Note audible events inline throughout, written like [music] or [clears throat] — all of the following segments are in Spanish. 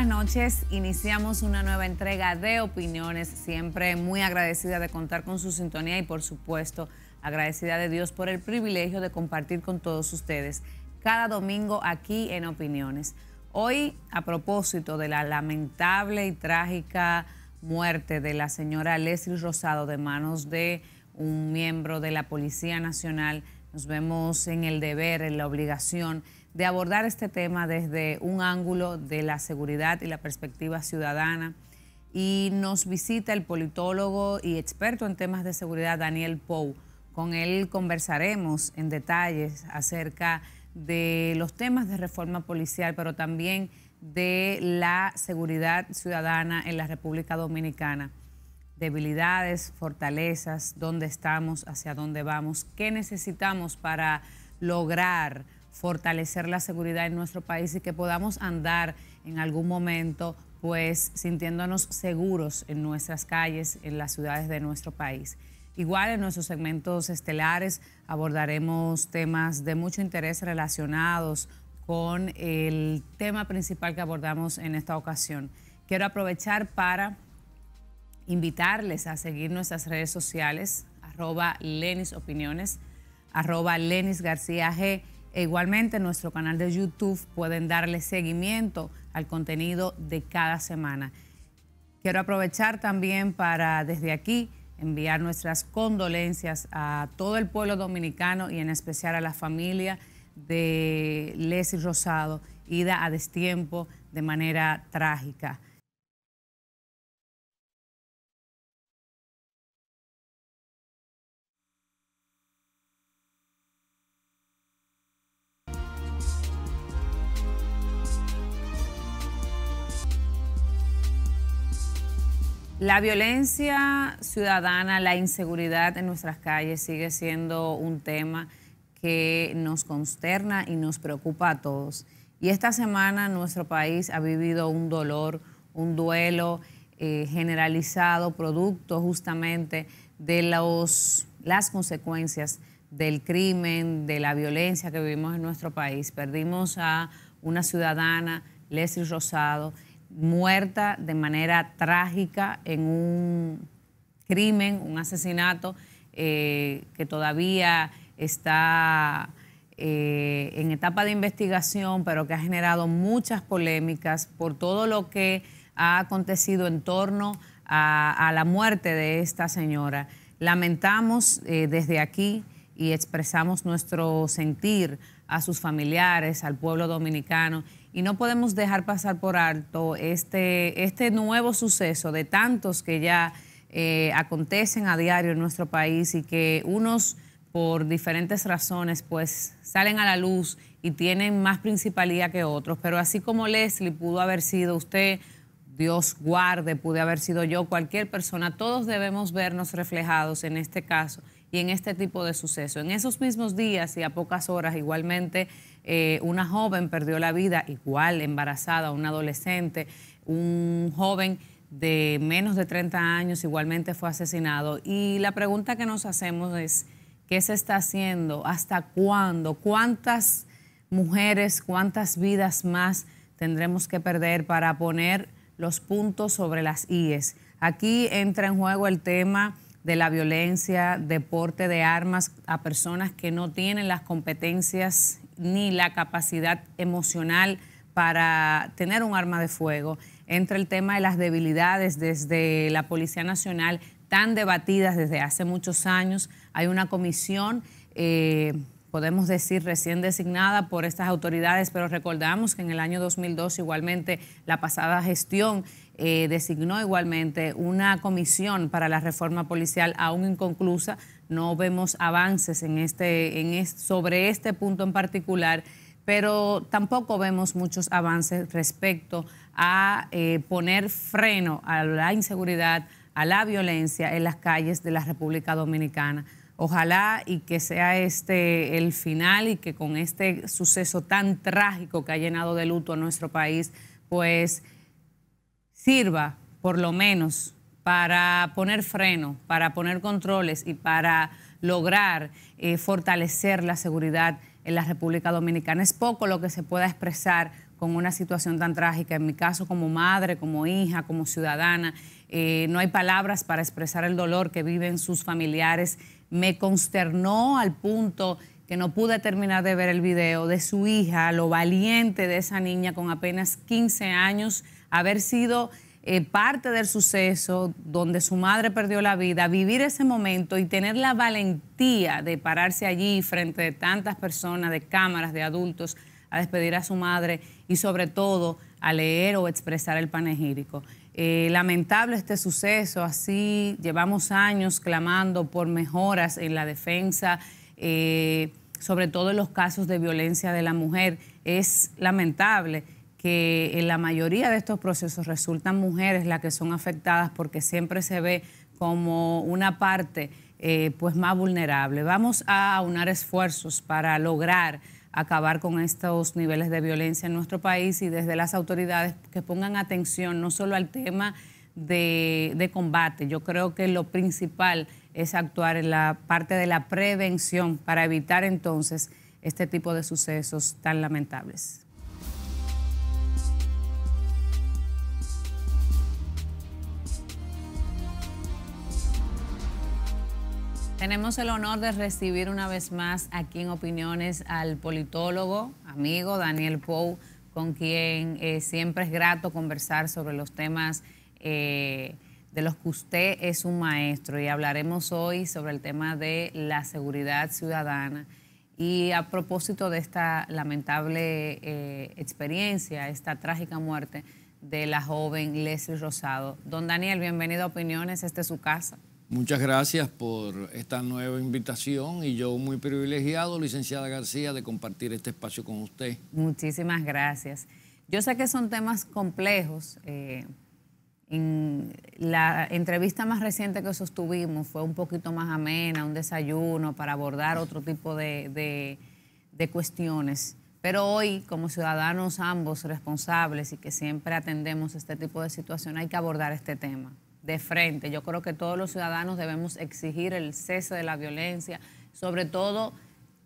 buenas noches. Iniciamos una nueva entrega de opiniones, siempre muy agradecida de contar con su sintonía y por supuesto agradecida de Dios por el privilegio de compartir con todos ustedes cada domingo aquí en Opiniones. Hoy, a propósito de la lamentable y trágica muerte de la señora Leslie Rosado de manos de un miembro de la Policía Nacional, nos vemos en el deber, en la obligación de abordar este tema desde un ángulo de la seguridad y la perspectiva ciudadana. Y nos visita el politólogo y experto en temas de seguridad, Daniel Pou. Con él conversaremos en detalles acerca de los temas de reforma policial, pero también de la seguridad ciudadana en la República Dominicana. Debilidades, fortalezas, dónde estamos, hacia dónde vamos, qué necesitamos para lograr fortalecer la seguridad en nuestro país y que podamos andar en algún momento pues sintiéndonos seguros en nuestras calles, en las ciudades de nuestro país. Igual en nuestros segmentos estelares abordaremos temas de mucho interés relacionados con el tema principal que abordamos en esta ocasión. Quiero aprovechar para invitarles a seguir nuestras redes sociales, arroba Lenis Opiniones, arroba Lenis García e igualmente en nuestro canal de YouTube pueden darle seguimiento al contenido de cada semana. Quiero aprovechar también para desde aquí enviar nuestras condolencias a todo el pueblo dominicano y en especial a la familia de Leslie Rosado, ida a destiempo de manera trágica. La violencia ciudadana, la inseguridad en nuestras calles sigue siendo un tema que nos consterna y nos preocupa a todos. Y esta semana nuestro país ha vivido un dolor, un duelo eh, generalizado, producto justamente de los, las consecuencias del crimen, de la violencia que vivimos en nuestro país. Perdimos a una ciudadana, Leslie Rosado, muerta de manera trágica en un crimen, un asesinato eh, que todavía está eh, en etapa de investigación, pero que ha generado muchas polémicas por todo lo que ha acontecido en torno a, la muerte de esta señora. Lamentamos eh, desde aquí y expresamos nuestro sentir a sus familiares, al pueblo dominicano y no podemos dejar pasar por alto este, este nuevo suceso de tantos que ya eh, acontecen a diario en nuestro país y que unos por diferentes razones pues salen a la luz y tienen más principalidad que otros. Pero así como Leslie pudo haber sido usted, Dios guarde, pude haber sido yo, cualquier persona, todos debemos vernos reflejados en este caso y en este tipo de suceso. En esos mismos días y a pocas horas igualmente eh, una joven perdió la vida, igual embarazada, un adolescente, un joven de menos de 30 años igualmente fue asesinado. Y la pregunta que nos hacemos es, ¿qué se está haciendo? ¿Hasta cuándo? ¿Cuántas mujeres, cuántas vidas más tendremos que perder para poner los puntos sobre las IES? Aquí entra en juego el tema de la violencia, deporte de armas a personas que no tienen las competencias ni la capacidad emocional para tener un arma de fuego. Entre el tema de las debilidades desde la Policía Nacional, tan debatidas desde hace muchos años, hay una comisión, eh, podemos decir, recién designada por estas autoridades, pero recordamos que en el año 2002 igualmente la pasada gestión eh, designó igualmente una comisión para la reforma policial aún inconclusa no vemos avances en este, en sobre este punto en particular, pero tampoco vemos muchos avances respecto a eh, poner freno a la inseguridad, a la violencia en las calles de la República Dominicana. Ojalá y que sea este el final y que con este suceso tan trágico que ha llenado de luto a nuestro país, pues sirva por lo menos para poner freno, para poner controles y para lograr eh, fortalecer la seguridad en la República Dominicana. Es poco lo que se pueda expresar con una situación tan trágica. En mi caso, como madre, como hija, como ciudadana, eh, no hay palabras para expresar el dolor que viven sus familiares. Me consternó al punto que no pude terminar de ver el video de su hija, lo valiente de esa niña con apenas 15 años, haber sido eh, parte del suceso donde su madre perdió la vida, vivir ese momento y tener la valentía de pararse allí frente de tantas personas, de cámaras, de adultos, a despedir a su madre y sobre todo a leer o expresar el panegírico. Eh, lamentable este suceso, así llevamos años clamando por mejoras en la defensa, eh, sobre todo en los casos de violencia de la mujer. Es lamentable que en la mayoría de estos procesos resultan mujeres las que son afectadas porque siempre se ve como una parte eh, pues más vulnerable. Vamos a aunar esfuerzos para lograr acabar con estos niveles de violencia en nuestro país y desde las autoridades que pongan atención no solo al tema de combate, yo creo que lo principal es actuar en la parte de la prevención para evitar entonces este tipo de sucesos tan lamentables. Tenemos el honor de recibir una vez más aquí en Opiniones al politólogo, amigo Daniel Pou, con quien eh, siempre es grato conversar sobre los temas eh, de los que usted es un maestro. Y hablaremos hoy sobre el tema de la seguridad ciudadana. Y a propósito de esta lamentable eh, experiencia, esta trágica muerte de la joven Leslie Rosado. Don Daniel, bienvenido a Opiniones, este es su casa. Muchas gracias por esta nueva invitación y yo muy privilegiado, licenciada García, de compartir este espacio con usted. Muchísimas gracias. Yo sé que son temas complejos. Eh, la entrevista más reciente que sostuvimos fue un poquito más amena, un desayuno para abordar otro tipo de, de cuestiones. Pero hoy, como ciudadanos ambos responsables y que siempre atendemos este tipo de situación, hay que abordar este tema frente. Yo creo que todos los ciudadanos debemos exigir el cese de la violencia, sobre todo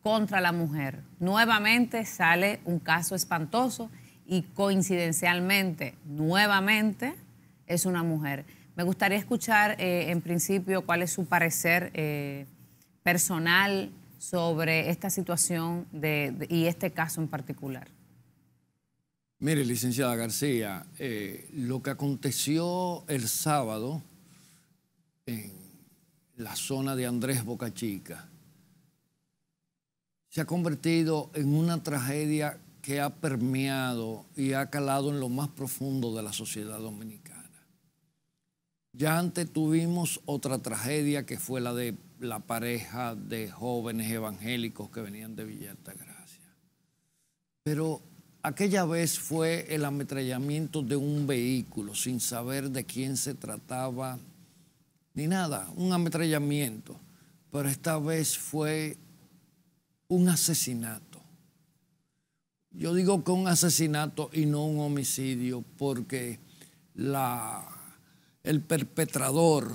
contra la mujer. Nuevamente sale un caso espantoso y coincidencialmente, nuevamente, es una mujer. Me gustaría escuchar eh, en principio cuál es su parecer eh, personal sobre esta situación y este caso en particular. Mire, licenciada García, eh, lo que aconteció el sábado en la zona de Andrés Bocachica se ha convertido en una tragedia que ha permeado y ha calado en lo más profundo de la sociedad dominicana. Ya antes tuvimos otra tragedia que fue la de la pareja de jóvenes evangélicos que venían de Villalta Gracia, Pero Aquella vez fue el ametrallamiento de un vehículo sin saber de quién se trataba ni nada, un ametrallamiento. Pero esta vez fue un asesinato. Yo digo que un asesinato y no un homicidio porque la, el perpetrador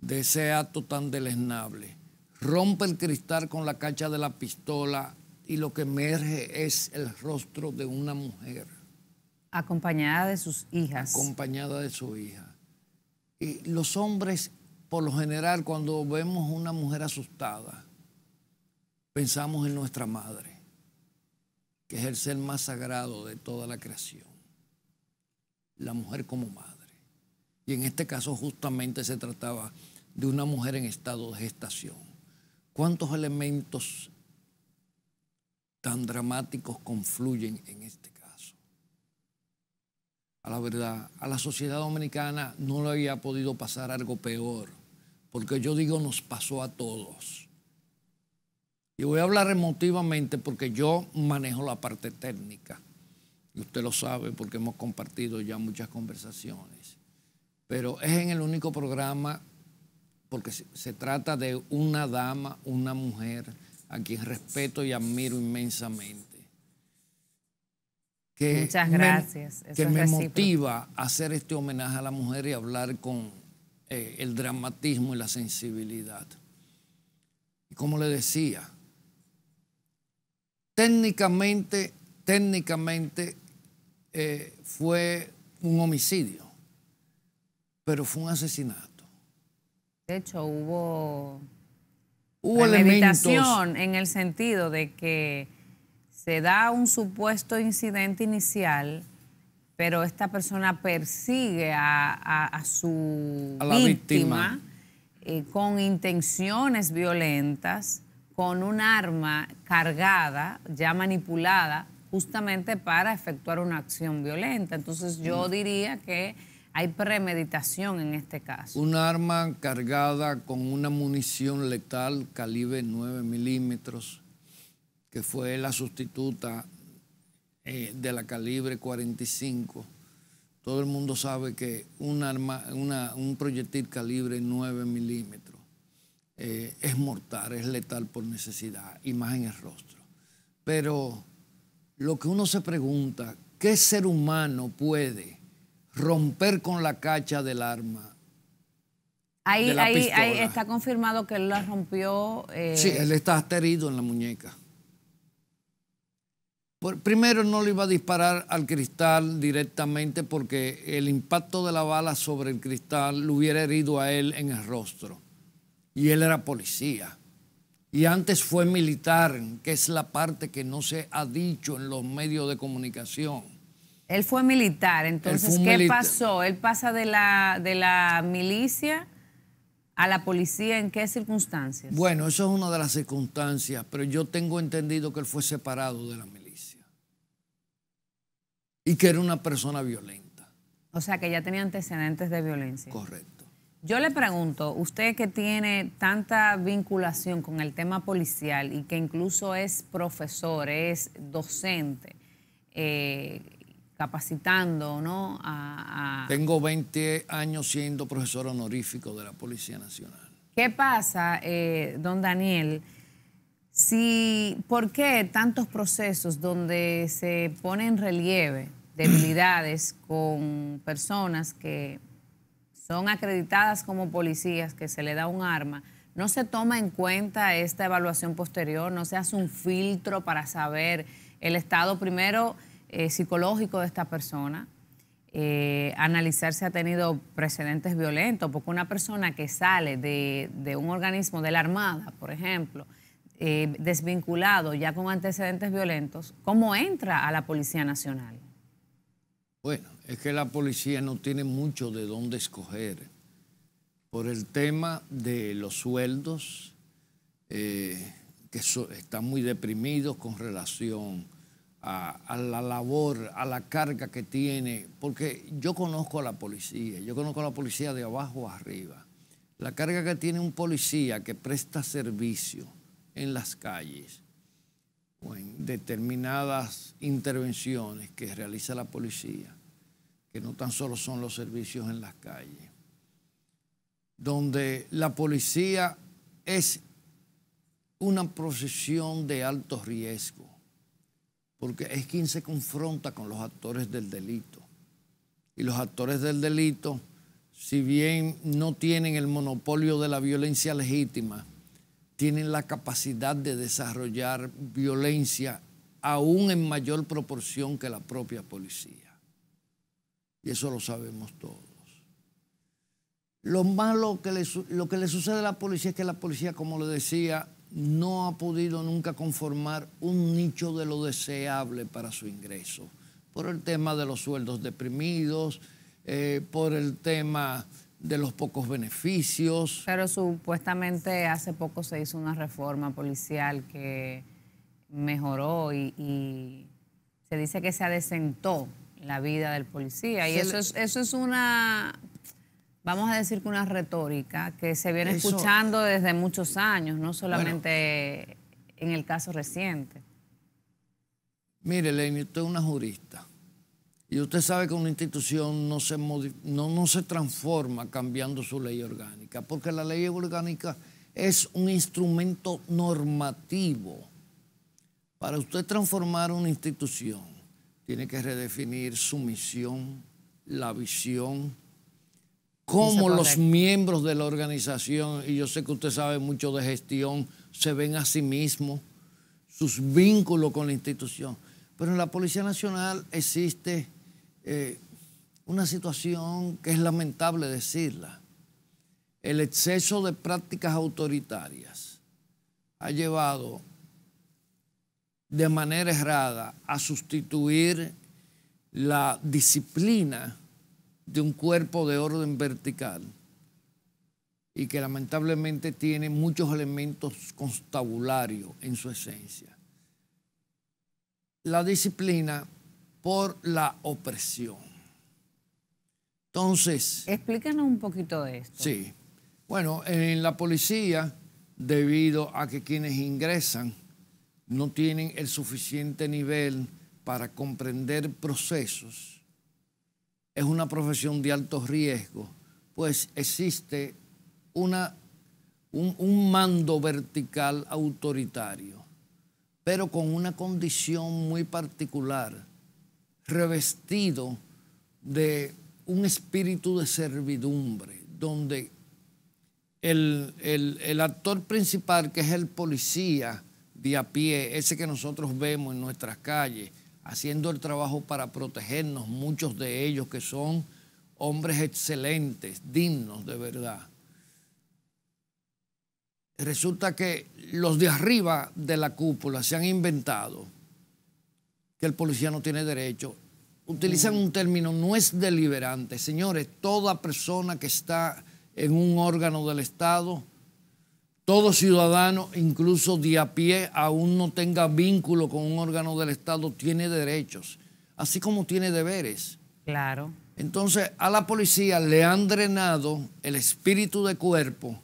de ese acto tan deleznable rompe el cristal con la cacha de la pistola y lo que emerge es el rostro de una mujer. Acompañada de sus hijas. Acompañada de su hija. Y los hombres, por lo general, cuando vemos una mujer asustada, pensamos en nuestra madre, que es el ser más sagrado de toda la creación, la mujer como madre. Y en este caso justamente se trataba de una mujer en estado de gestación. ¿Cuántos elementos tan dramáticos confluyen en este caso. A la verdad, a la sociedad dominicana no le había podido pasar algo peor, porque yo digo nos pasó a todos. Y voy a hablar emotivamente porque yo manejo la parte técnica. Y usted lo sabe porque hemos compartido ya muchas conversaciones. Pero es en el único programa porque se trata de una dama, una mujer a quien respeto y admiro inmensamente. Muchas gracias. que me motiva a hacer este homenaje a la mujer y hablar con eh, el dramatismo y la sensibilidad. Y como le decía, técnicamente, técnicamente eh, fue un homicidio, pero fue un asesinato. De hecho, hubo hubo uh, la en el sentido de que se da un supuesto incidente inicial, pero esta persona persigue a, su víctima, eh, con intenciones violentas, con un arma cargada, ya manipulada, justamente para efectuar una acción violenta. Entonces yo mm. diría que hay premeditación en este caso. Un arma cargada con una munición letal calibre 9 milímetros, que fue la sustituta eh, de la calibre 45. Todo el mundo sabe que un, arma, un proyectil calibre 9 milímetros eh, es mortal, es letal por necesidad y más en el rostro. Pero lo que uno se pregunta, ¿qué ser humano puede? romper con la cacha del arma. Ahí, ahí, ahí está confirmado que él la rompió. Eh, sí, él está herido en la muñeca. primero no le iba a disparar al cristal directamente porque el impacto de la bala sobre el cristal lo hubiera herido a él en el rostro. Y él era policía. Y antes fue militar, que es la parte que no se ha dicho en los medios de comunicación él fue militar, entonces, ¿qué pasó? Él pasa de la, de la milicia a la policía, ¿en qué circunstancias? Bueno, eso es una de las circunstancias, pero yo tengo entendido que él fue separado de la milicia y que era una persona violenta. O sea, que ya tenía antecedentes de violencia. Correcto. Yo le pregunto, usted que tiene tanta vinculación con el tema policial y que incluso es profesor, es docente, eh, capacitando ¿no? A, Tengo 20 años siendo profesor honorífico de la Policía Nacional. ¿Qué pasa, eh, don Daniel? ¿Por qué tantos procesos donde se pone en relieve debilidades [clears throat] con personas que son acreditadas como policías, que se le da un arma? ¿No se toma en cuenta esta evaluación posterior? ¿No se hace un filtro para saber el estado primero? Eh, psicológico de esta persona, eh, analizar si ha tenido precedentes violentos, porque una persona que sale de, un organismo de la Armada, por ejemplo, eh, desvinculado ya con antecedentes violentos, ¿cómo entra a la Policía Nacional? Bueno, es que la policía no tiene mucho de dónde escoger por el tema de los sueldos, que están muy deprimidos con relación a, la labor, a la carga que tiene, porque yo conozco a la policía, yo conozco a la policía de abajo a arriba. La carga que tiene un policía que presta servicio en las calles o en determinadas intervenciones que realiza la policía, que no tan solo son los servicios en las calles, donde la policía es una profesión de alto riesgo porque es quien se confronta con los actores del delito. Y los actores del delito, si bien no tienen el monopolio de la violencia legítima, tienen la capacidad de desarrollar violencia aún en mayor proporción que la propia policía. Y eso lo sabemos todos. Lo malo que le, lo que le sucede a la policía es que la policía, como le decía, no ha podido nunca conformar un nicho de lo deseable para su ingreso, por el tema de los sueldos deprimidos, eh, por el tema de los pocos beneficios. Pero supuestamente hace poco se hizo una reforma policial que mejoró y, se dice que se adecentó la vida del policía. Y eso, eso es una vamos a decir que una retórica que se viene escuchando desde muchos años, no solamente en el caso reciente. Mire, Lenny, usted es una jurista. Y usted sabe que una institución no se, no, no se transforma cambiando su ley orgánica, porque la ley orgánica es un instrumento normativo. Para usted transformar una institución, tiene que redefinir su misión, la visión, cómo los miembros de la organización, y yo sé que usted sabe mucho de gestión, se ven a sí mismos, sus vínculos con la institución. Pero en la Policía Nacional existe eh, una situación que es lamentable decirla. El exceso de prácticas autoritarias ha llevado de manera errada a sustituir la disciplina de un cuerpo de orden vertical y que lamentablemente tiene muchos elementos constabularios en su esencia. La disciplina por la opresión. Entonces... Explícanos un poquito de esto. Sí. Bueno, en la policía, debido a que quienes ingresan no tienen el suficiente nivel para comprender procesos, es una profesión de alto riesgo, pues existe una, un, mando vertical autoritario, pero con una condición muy particular, revestido de un espíritu de servidumbre, donde el, el, actor principal, que es el policía de a pie, ese que nosotros vemos en nuestras calles, haciendo el trabajo para protegernos, muchos de ellos que son hombres excelentes, dignos de verdad. Resulta que los de arriba de la cúpula se han inventado que el policía no tiene derecho. Utilizan un término, no es deliberante. Señores, toda persona que está en un órgano del Estado todo ciudadano, incluso de a pie, aún no tenga vínculo con un órgano del Estado, tiene derechos, así como tiene deberes. Claro. Entonces, a la policía le han drenado el espíritu de cuerpo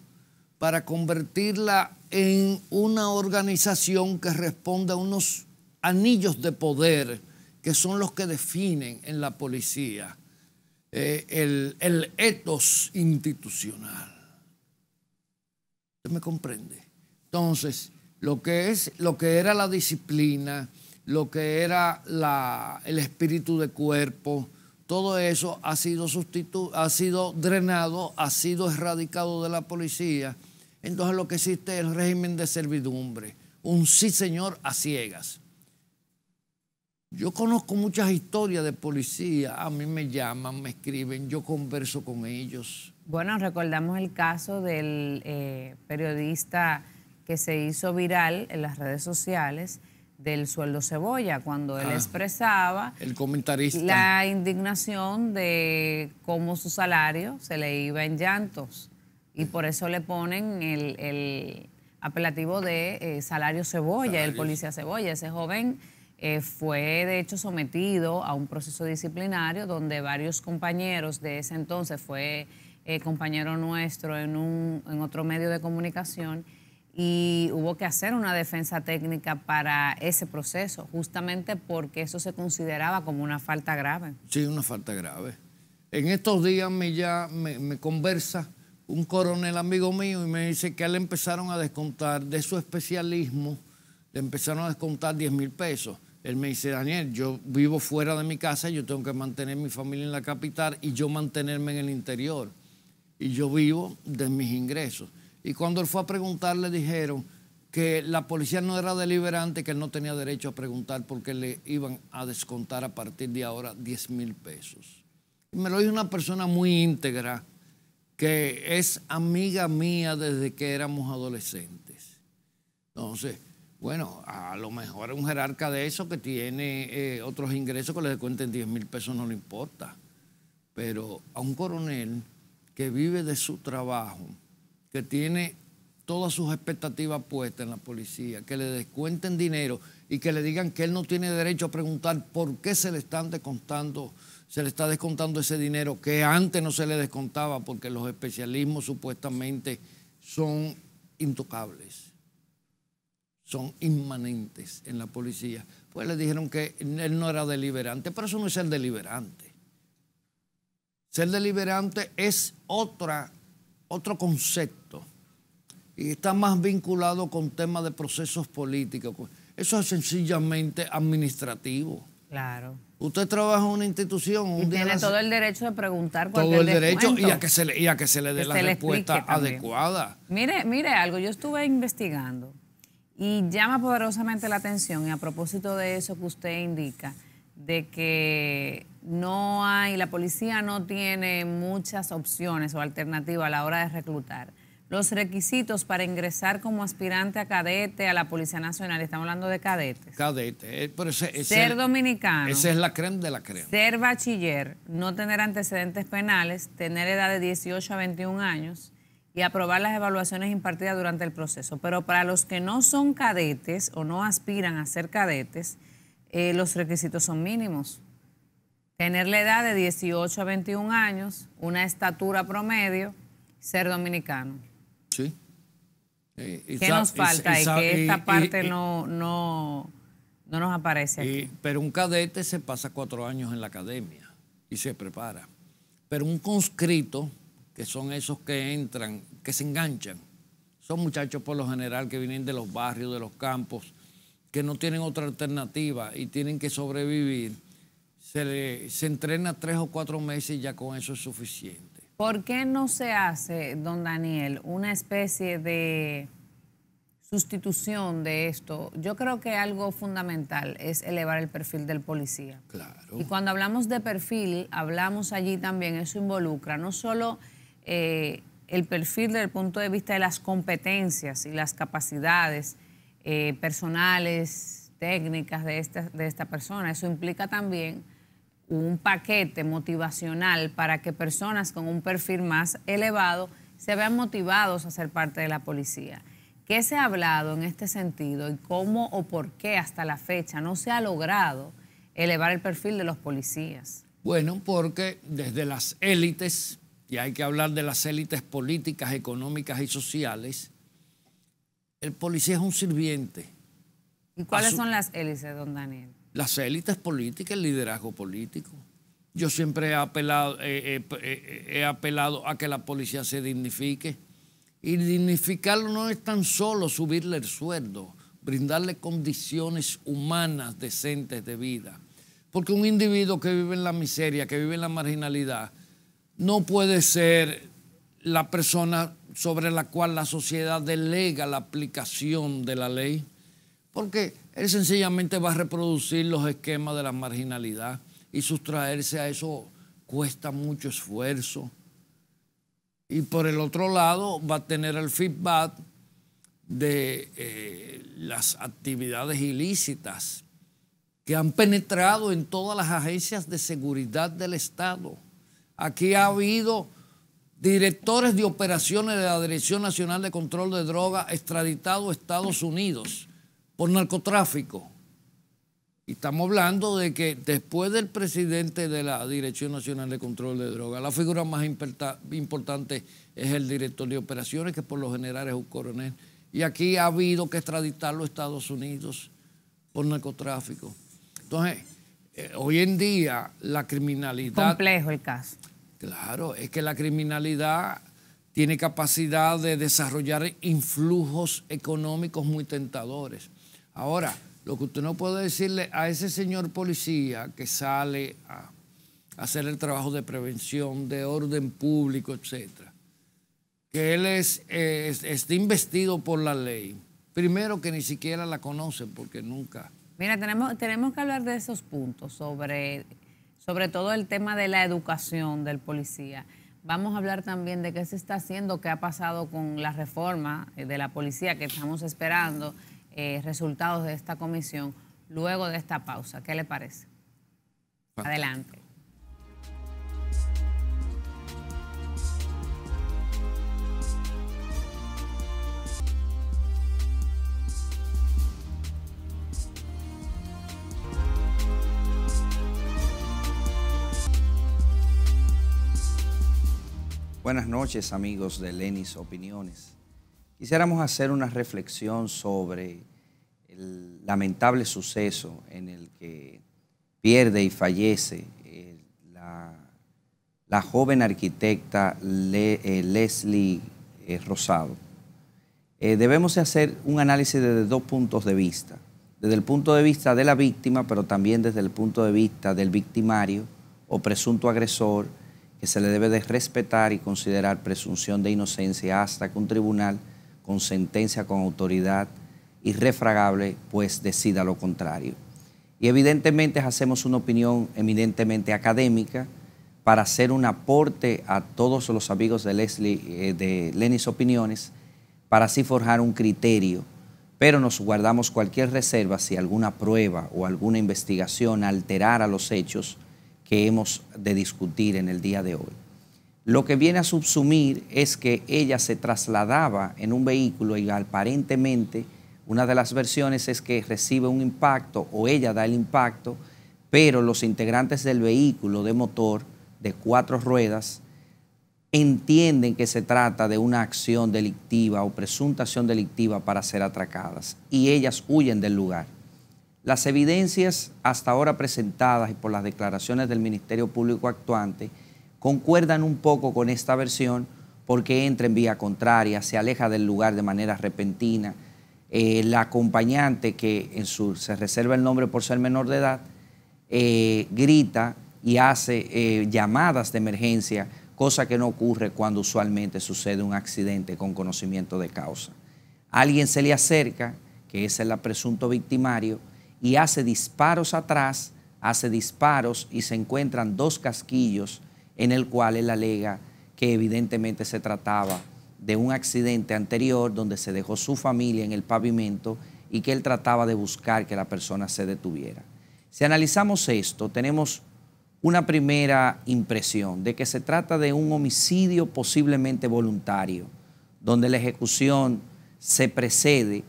para convertirla en una organización que responde a unos anillos de poder que son los que definen en la policía eh, el, el etos institucional me comprende? Entonces, lo que, es, lo que era la disciplina, lo que era la, el espíritu de cuerpo, todo eso ha sido, sustitu ha sido drenado, ha sido erradicado de la policía. Entonces lo que existe es el régimen de servidumbre, un sí señor a ciegas. Yo conozco muchas historias de policía, a mí me llaman, me escriben, yo converso con ellos. Bueno, recordamos el caso del eh, periodista que se hizo viral en las redes sociales del sueldo cebolla, cuando él ah, expresaba el comentarista. la indignación de cómo su salario se le iba en llantos. Y por eso le ponen el, el apelativo de eh, salario cebolla, el policía cebolla. Ese joven eh, fue de hecho sometido a un proceso disciplinario donde varios compañeros de ese entonces fue eh, compañero nuestro en, un, en otro medio de comunicación y hubo que hacer una defensa técnica para ese proceso, justamente porque eso se consideraba como una falta grave. Sí, una falta grave. En estos días me, ya, me, conversa un coronel amigo mío y me dice que a empezaron a descontar de su especialismo, le empezaron a descontar 10 mil pesos. Él me dice, Daniel, yo vivo fuera de mi casa, yo tengo que mantener mi familia en la capital y yo mantenerme en el interior y yo vivo de mis ingresos. Y cuando él fue a preguntar le dijeron que la policía no era deliberante, que él no tenía derecho a preguntar porque le iban a descontar a partir de ahora 10 mil pesos. me lo dijo una persona muy íntegra que es amiga mía desde que éramos adolescentes. Entonces, bueno, a lo mejor un jerarca de eso que tiene eh, otros ingresos que le descuenten 10 mil pesos no le importa. Pero a un coronel que vive de su trabajo, que tiene todas sus expectativas puestas en la policía, que le descuenten dinero y que le digan que él no tiene derecho a preguntar por qué se le están descontando, se le está descontando ese dinero que antes no se le descontaba porque los especialismos supuestamente son intocables, son inmanentes en la policía. Pues le dijeron que él no era deliberante, pero eso no es el deliberante. Ser deliberante es otra, otro concepto y está más vinculado con temas de procesos políticos. Eso es sencillamente administrativo. Claro. Usted trabaja en una institución. Un y tiene todo el derecho de preguntar cualquier Todo el derecho y a que se le, y a que se le dé la respuesta adecuada. Mire, mire algo, yo estuve investigando y llama poderosamente la atención, y a propósito de eso que usted indica, de que no hay, la policía no tiene muchas opciones o alternativas a la hora de reclutar. Los requisitos para ingresar como aspirante a cadete a la Policía Nacional, estamos hablando de cadetes. Cadete, eh, ser dominicano. Esa es la crema de la crema. Ser bachiller, no tener antecedentes penales, tener edad de 18 a 21 años y aprobar las evaluaciones impartidas durante el proceso. Pero para los que no son cadetes o no aspiran a ser cadetes, eh, los requisitos son mínimos. Tener la edad de 18 a 21 años, una estatura promedio, ser dominicano. Sí. Eh, ¿Qué nos falta? que esta parte no, no, no, nos aparece aquí. pero un cadete se pasa cuatro años en la academia y se prepara. Pero un conscrito, que son esos que entran, que se enganchan, son muchachos por lo general que vienen de los barrios, de los campos, que no tienen otra alternativa y tienen que sobrevivir, se, le, se entrena tres o cuatro meses y ya con eso es suficiente. ¿Por qué no se hace, don Daniel, una especie de sustitución de esto, yo creo que algo fundamental es elevar el perfil del policía. Claro. Y cuando hablamos de perfil, hablamos allí también, eso involucra no solo eh, el perfil desde el punto de vista de las competencias y las capacidades eh, personales, técnicas de esta, de esta persona. Eso implica también un paquete motivacional para que personas con un perfil más elevado se vean motivados a ser parte de la policía. ¿Qué se ha hablado en este sentido y cómo o por qué hasta la fecha no se ha logrado elevar el perfil de los policías? Bueno, porque desde las élites, y hay que hablar de las élites políticas, económicas y sociales, el policía es un sirviente. ¿Y cuáles son las élites, don Daniel? Las élites políticas, el liderazgo político. Yo siempre he apelado, he apelado a que la policía se dignifique. Y dignificarlo no es tan solo subirle el sueldo, brindarle condiciones humanas decentes de vida. Porque un individuo que vive en la miseria, que vive en la marginalidad, no puede ser la persona sobre la cual la sociedad delega la aplicación de la ley, porque él sencillamente va a reproducir los esquemas de la marginalidad y sustraerse a eso cuesta mucho esfuerzo. Y por el otro lado va a tener el feedback de eh, las actividades ilícitas que han penetrado en todas las agencias de seguridad del Estado. Aquí ha habido directores de operaciones de la Dirección Nacional de Control de Drogas extraditado a Estados Unidos por narcotráfico. Y estamos hablando de que después del presidente de la Dirección Nacional de Control de Drogas, la figura más importante es el director de operaciones, que por lo general es un coronel. Y aquí ha habido que extraditarlo a Estados Unidos por narcotráfico. Entonces, eh, hoy en día la criminalidad... Complejo el caso. Claro, es que la criminalidad tiene capacidad de desarrollar influjos económicos muy tentadores. Ahora, lo que usted no puede decirle a ese señor policía que sale a hacer el trabajo de prevención, de orden público, etc. que él es, está investido por la ley. Primero que ni siquiera la conoce porque nunca. Mira, tenemos, tenemos que hablar de esos puntos sobre sobre todo el tema de la educación del policía. Vamos a hablar también de qué se está haciendo, qué ha pasado con la reforma eh, de la policía que estamos esperando, eh, resultados de esta comisión, luego de esta pausa. ¿Qué le parece? Ah. Adelante. Buenas noches amigos de Lenis Opiniones. Quisiéramos hacer una reflexión sobre el lamentable suceso en el que pierde y fallece eh, la, joven arquitecta eh, Leslie eh, Rosado. debemos hacer un análisis desde dos puntos de vista, desde el punto de vista de la víctima, pero también desde el punto de vista del victimario o presunto agresor, que se le debe de respetar y considerar presunción de inocencia hasta que un tribunal con sentencia con autoridad irrefragable pues decida lo contrario. Y evidentemente hacemos una opinión eminentemente académica para hacer un aporte a todos los amigos de Leslie, eh, de Lenis Opiniones, para así forjar un criterio, pero nos guardamos cualquier reserva si alguna prueba o alguna investigación alterara los hechos que hemos de discutir en el día de hoy. Lo que viene a subsumir es que ella se trasladaba en un vehículo y aparentemente una de las versiones es que recibe un impacto o ella da el impacto, pero los integrantes del vehículo de motor de cuatro ruedas entienden que se trata de una acción delictiva o presunta acción delictiva para ser atracadas y ellas huyen del lugar. Las evidencias hasta ahora presentadas y por las declaraciones del Ministerio Público actuante concuerdan un poco con esta versión porque entra en vía contraria, se aleja del lugar de manera repentina. Eh, la acompañante, que se reserva el nombre por ser menor de edad, eh, grita y hace eh, llamadas de emergencia, cosa que no ocurre cuando usualmente sucede un accidente con conocimiento de causa. Alguien se le acerca, que es el presunto victimario, y hace disparos atrás, hace disparos y se encuentran dos casquillos en el cual él alega que evidentemente se trataba de un accidente anterior donde se dejó su familia en el pavimento y que él trataba de buscar que la persona se detuviera. Si analizamos esto, tenemos una primera impresión de que se trata de un homicidio posiblemente voluntario, donde la ejecución se precede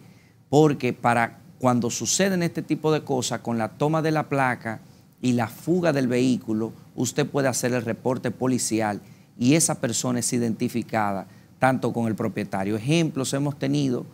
porque para cuando suceden este tipo de cosas con la toma de la placa y la fuga del vehículo, usted puede hacer el reporte policial y esa persona es identificada tanto con el propietario. Ejemplos hemos tenido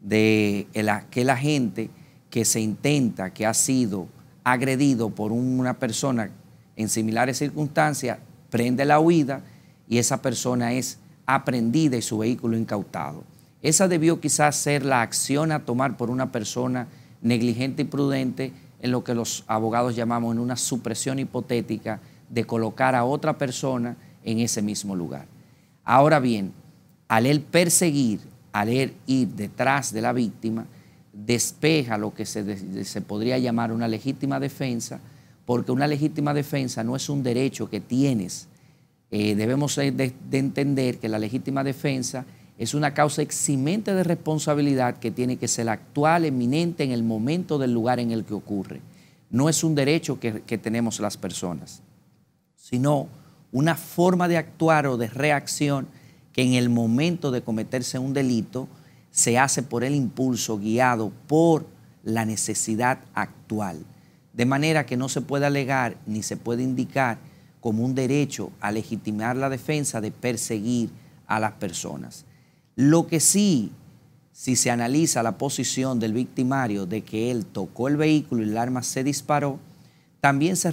de la gente que se intenta, que ha sido agredido por una persona en similares circunstancias, prende la huida y esa persona es aprendida y su vehículo incautado. Esa debió quizás ser la acción a tomar por una persona negligente y prudente en lo que los abogados llamamos en una supresión hipotética de colocar a otra persona en ese mismo lugar. Ahora bien, al él perseguir, al él ir detrás de la víctima, despeja lo que se, podría llamar una legítima defensa, porque una legítima defensa no es un derecho que tienes. Eh, debemos de entender que la legítima defensa es una causa eximente de responsabilidad que tiene que ser actual, eminente en el momento del lugar en el que ocurre. No es un derecho que, que tenemos las personas, sino una forma de actuar o de reacción que en el momento de cometerse un delito se hace por el impulso guiado por la necesidad actual. De manera que no se puede alegar ni se puede indicar como un derecho a legitimar la defensa de perseguir a las personas. Lo que sí, si se analiza la posición del victimario de que él tocó el vehículo y el arma se disparó, también se,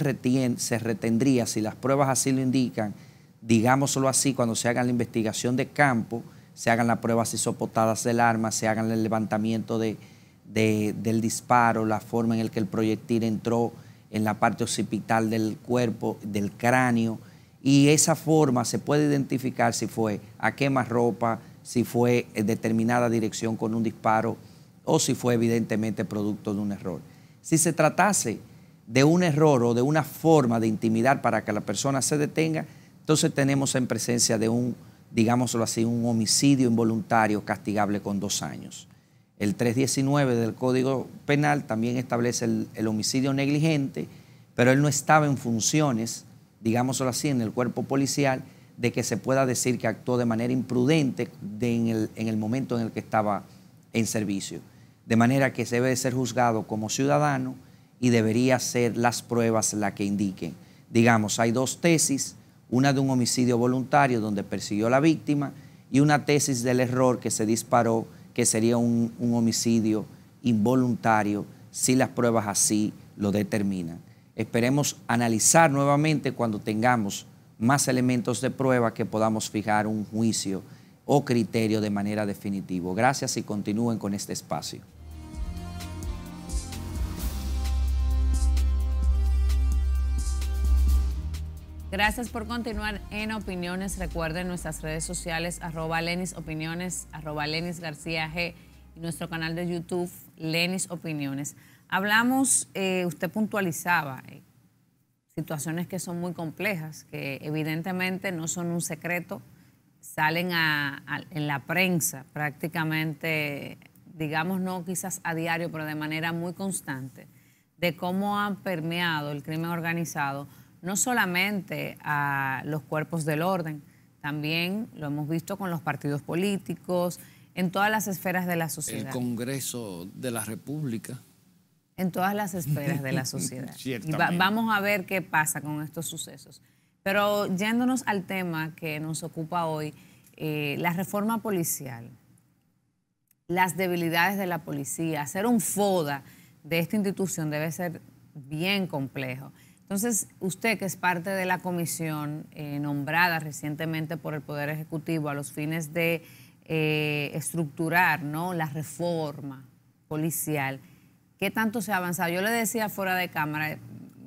se retendría, si las pruebas así lo indican, digámoslo así, cuando se haga la investigación de campo, se hagan las pruebas isopotadas del arma, se hagan el levantamiento del disparo, la forma en la que el proyectil entró en la parte occipital del cuerpo, del cráneo, y esa forma se puede identificar si fue a quemar ropa, si fue en determinada dirección con un disparo o si fue evidentemente producto de un error. Si se tratase de un error o de una forma de intimidar para que la persona se detenga, entonces tenemos en presencia de un, digámoslo así, un homicidio involuntario castigable con dos años. El 319 del Código Penal también establece el, el homicidio negligente, pero él no estaba en funciones, digámoslo así, en el cuerpo policial de que se pueda decir que actuó de manera imprudente en, el, momento en el que estaba en servicio. De manera que se debe ser juzgado como ciudadano y debería ser las pruebas las que indiquen. Digamos, hay dos tesis, una de un homicidio voluntario donde persiguió a la víctima y una tesis del error que se disparó, que sería un, un homicidio involuntario si las pruebas así lo determinan. Esperemos analizar nuevamente cuando tengamos más elementos de prueba que podamos fijar un juicio o criterio de manera definitiva. Gracias y continúen con este espacio. Gracias por continuar en Opiniones. Recuerden nuestras redes sociales, arroba Lenis Opiniones, arroba Lenis García G y nuestro canal de YouTube, Lenis Opiniones. Hablamos, eh, usted puntualizaba, eh, situaciones que son muy complejas, que evidentemente no son un secreto, salen en la prensa prácticamente, digamos no quizás a diario, pero de manera muy constante, de cómo han permeado el crimen organizado no solamente a los cuerpos del orden, también lo hemos visto con los partidos políticos, en todas las esferas de la sociedad. El Congreso de la República en todas las esferas de la [laughs] sociedad. vamos a ver qué pasa con estos sucesos. Pero yéndonos al tema que nos ocupa hoy, eh, la reforma policial, las debilidades de la policía, hacer un FODA de esta institución debe ser bien complejo. Entonces, usted que es parte de la comisión eh, nombrada recientemente por el Poder Ejecutivo a los fines de eh, estructurar la reforma policial, ¿Qué tanto se ha avanzado? Yo le decía fuera de cámara,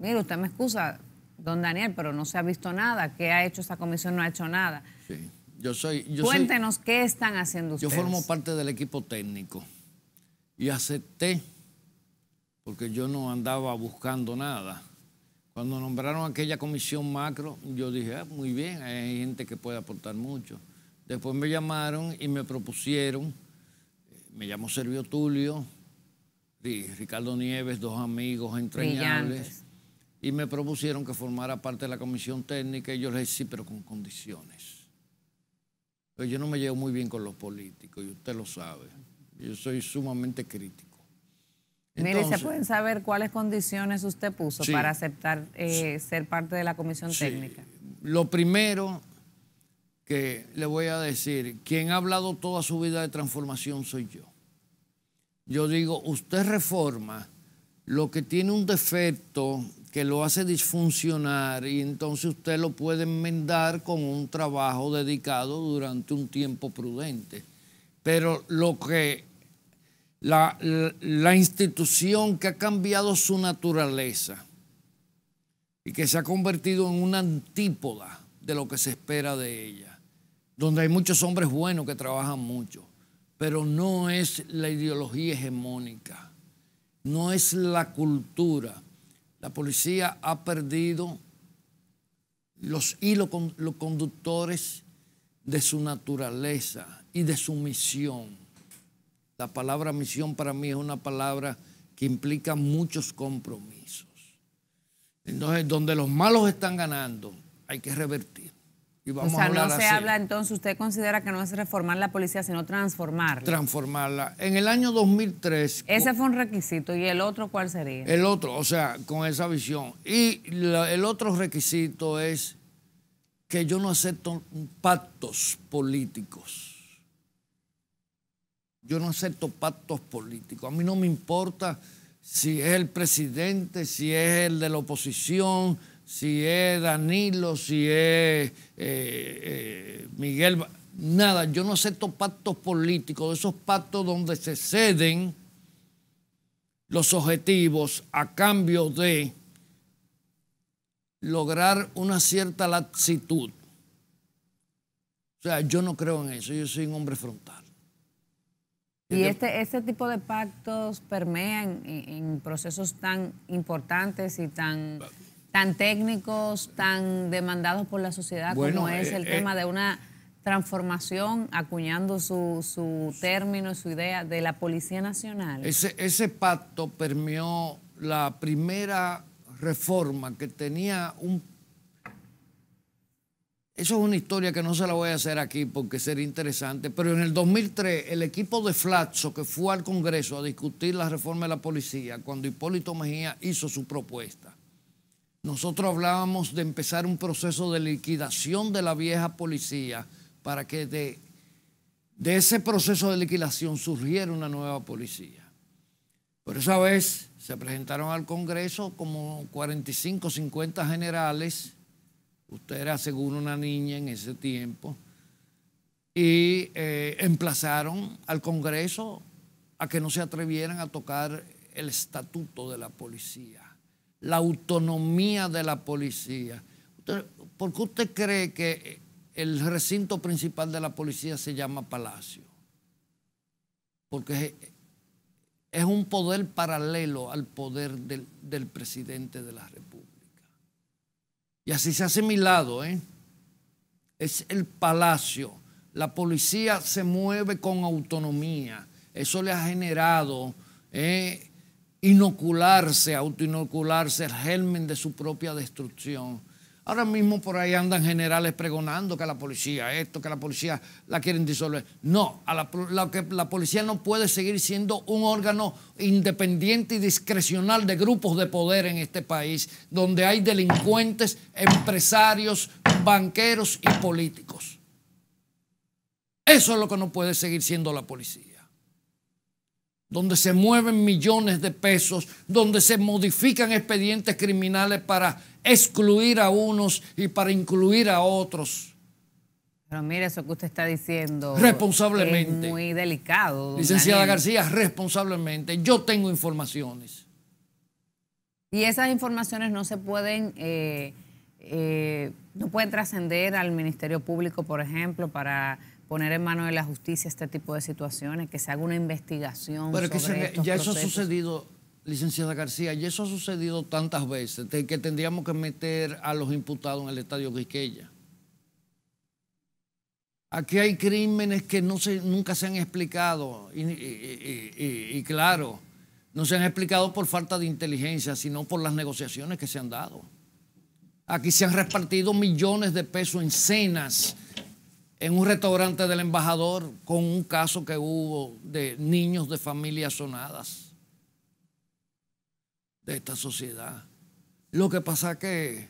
mire, usted me excusa, don Daniel, pero no se ha visto nada. ¿Qué ha hecho esta comisión? No ha hecho nada. Sí. Yo soy, Cuéntenos qué están haciendo ustedes. Yo formo parte del equipo técnico y acepté, porque yo no andaba buscando nada. Cuando nombraron aquella comisión macro, yo dije, ah, muy bien, hay gente que puede aportar mucho. Después me llamaron y me propusieron, eh, me llamó Servio Tulio, Ricardo Nieves, dos amigos entrañables, y me propusieron que formara parte de la comisión técnica y yo les dije, sí, pero con condiciones. Pues yo no me llevo muy bien con los políticos y usted lo sabe. Yo soy sumamente crítico. Entonces, Mire, ¿se pueden saber cuáles condiciones usted puso para aceptar eh, ser parte de la comisión técnica? Lo primero que le voy a decir, quien ha hablado toda su vida de transformación soy yo yo digo, usted reforma lo que tiene un defecto que lo hace disfuncionar y entonces usted lo puede enmendar con un trabajo dedicado durante un tiempo prudente. Pero lo que la, la institución que ha cambiado su naturaleza y que se ha convertido en una antípoda de lo que se espera de ella, donde hay muchos hombres buenos que trabajan mucho, pero no es la ideología hegemónica, no es la cultura. La policía ha perdido los hilos los conductores de su naturaleza y de su misión. La palabra misión para mí es una palabra que implica muchos compromisos. Entonces, donde los malos están ganando, hay que revertir o sea, no se habla entonces, usted considera que no es reformar la policía, sino transformarla. Transformarla. En el año 2003... Ese fue un requisito. ¿Y el otro cuál sería? El otro, o sea, con esa visión. Y el otro requisito es que yo no acepto pactos políticos. Yo no acepto pactos políticos. A mí no me importa si es el presidente, si es el de la oposición si es Danilo, si es eh, eh, Miguel. Nada, yo no acepto pactos políticos, esos pactos donde se ceden los objetivos a cambio de lograr una cierta laxitud. O sea, yo no creo en eso, yo soy un hombre frontal. ¿Y este, este, tipo de pactos permean en procesos tan importantes y tan tan técnicos, tan demandados por la sociedad como es eh, el eh. tema de una transformación, acuñando su, su término, su idea de la Policía Nacional. Ese, ese pacto permeó la primera reforma que tenía un... Eso es una historia que no se la voy a hacer aquí porque sería interesante, pero en el 2003 el equipo de Flaxo que fue al Congreso a discutir la reforma de la policía, cuando Hipólito Mejía hizo su propuesta, nosotros hablábamos de empezar un proceso de liquidación de la vieja policía para que de, ese proceso de liquidación surgiera una nueva policía. Por esa vez se presentaron al Congreso como 45, 50 generales. Usted era seguro una niña en ese tiempo. Y eh, emplazaron al Congreso a que no se atrevieran a tocar el estatuto de la policía la autonomía de la policía. ¿Por qué usted cree que el recinto principal de la policía se llama Palacio? Porque es un poder paralelo al poder del, presidente de la República. Y así se hace mi lado, ¿eh? Es el palacio. La policía se mueve con autonomía. Eso le ha generado eh, inocularse, autoinocularse el germen de su propia destrucción. Ahora mismo por ahí andan generales pregonando que la policía esto, que la policía la quieren disolver. No, que la policía no puede seguir siendo un órgano independiente y discrecional de grupos de poder en este país, donde hay delincuentes, empresarios, banqueros y políticos. Eso es lo que no puede seguir siendo la policía donde se mueven millones de pesos, donde se modifican expedientes criminales para excluir a unos y para incluir a otros. Pero mire eso que usted está diciendo. Responsablemente. Es muy delicado. Licenciada García, responsablemente. Yo tengo informaciones. Y esas informaciones no se pueden, eh, eh, no pueden trascender al Ministerio Público, por ejemplo, para poner en manos de la justicia este tipo de situaciones, que se haga una investigación. Pero sobre que ya eso ha sucedido, licenciada García, ya eso ha sucedido tantas veces, que tendríamos que meter a los imputados en el estadio Quisqueya. Aquí hay crímenes que no se, nunca se han explicado y claro, no se han explicado por falta de inteligencia, sino por las negociaciones que se han dado. Aquí se han repartido millones de pesos en cenas en un restaurante del embajador con un caso que hubo de niños de familias sonadas de esta sociedad. Lo que pasa que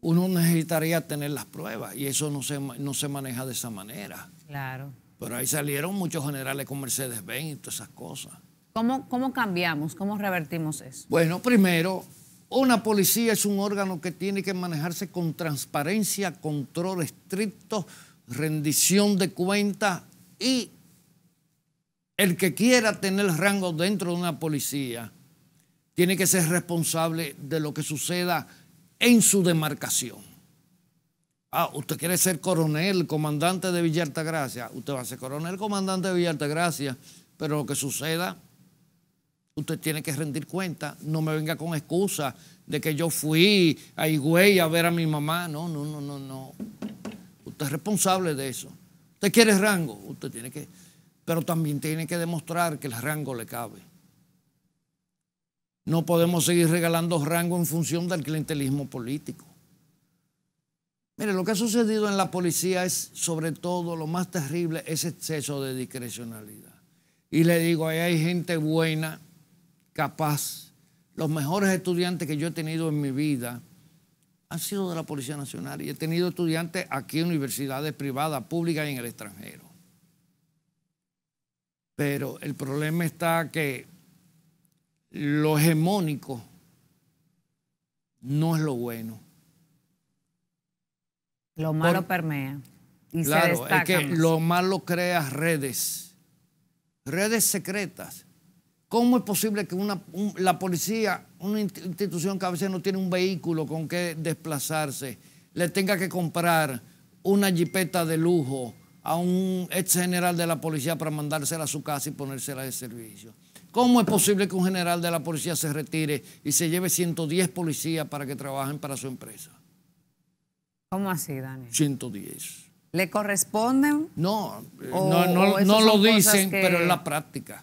uno necesitaría tener las pruebas y eso no se, no se maneja de esa manera. Claro. Pero ahí salieron muchos generales con Mercedes-Benz y todas esas cosas. ¿Cómo, ¿Cómo cambiamos? ¿Cómo revertimos eso? Bueno, primero, una policía es un órgano que tiene que manejarse con transparencia, control estricto rendición de cuentas y el que quiera tener rango dentro de una policía tiene que ser responsable de lo que suceda en su demarcación. Ah, usted quiere ser coronel, comandante de Villarta Altagracia. Usted va a ser coronel, comandante de Villarta Gracia, pero lo que suceda, usted tiene que rendir cuenta. No me venga con excusa de que yo fui a Higüey a ver a mi mamá. No, no, no, no, no. Usted es responsable de eso. Usted quiere rango, usted tiene que, pero también tiene que demostrar que el rango le cabe. No podemos seguir regalando rango en función del clientelismo político. Mire, lo que ha sucedido en la policía es, sobre todo, lo más terrible, ese exceso de discrecionalidad. Y le digo, ahí hay gente buena, capaz. Los mejores estudiantes que yo he tenido en mi vida han sido de la Policía Nacional y he tenido estudiantes aquí en universidades privadas, públicas y en el extranjero. Pero el problema está que lo hegemónico no es lo bueno. Lo malo permea. Y se destaca que lo malo crea redes, redes secretas ¿Cómo es posible que una, la policía, una institución que a veces no tiene un vehículo con que desplazarse, le tenga que comprar una jipeta de lujo a un ex general de la policía para mandársela a su casa y ponérsela de servicio? ¿Cómo es posible que un general de la policía se retire y se lleve 110 policías para que trabajen para su empresa? ¿Cómo así, Dani? 110. ¿Le corresponden? No, no, lo dicen, pero es la práctica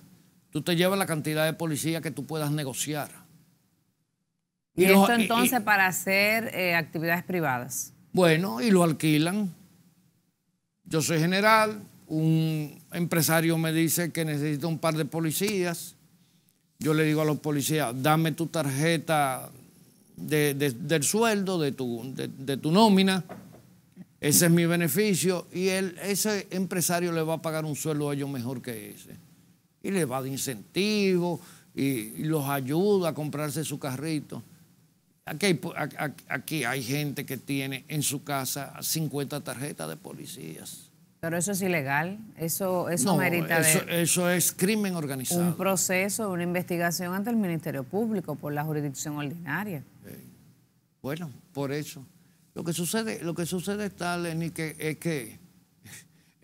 tú te llevas la cantidad de policías que tú puedas negociar. ¿Y, esto entonces para hacer eh, actividades privadas? Bueno, y lo alquilan. Yo soy general, un empresario me dice que necesita un par de policías. Yo le digo a los policías, dame tu tarjeta del sueldo, de tu, de tu, nómina. Ese es mi beneficio. Y él, ese empresario le va a pagar un sueldo a ellos mejor que ese y les va de incentivo y, los ayuda a comprarse su carrito. Aquí hay, aquí hay gente que tiene en su casa 50 tarjetas de policías. Pero eso es ilegal, eso, eso merita eso, eso es crimen organizado. Un proceso, una investigación ante el Ministerio Público por la jurisdicción ordinaria. bueno, por eso. Lo que sucede, lo que sucede tal, Lenny, que es que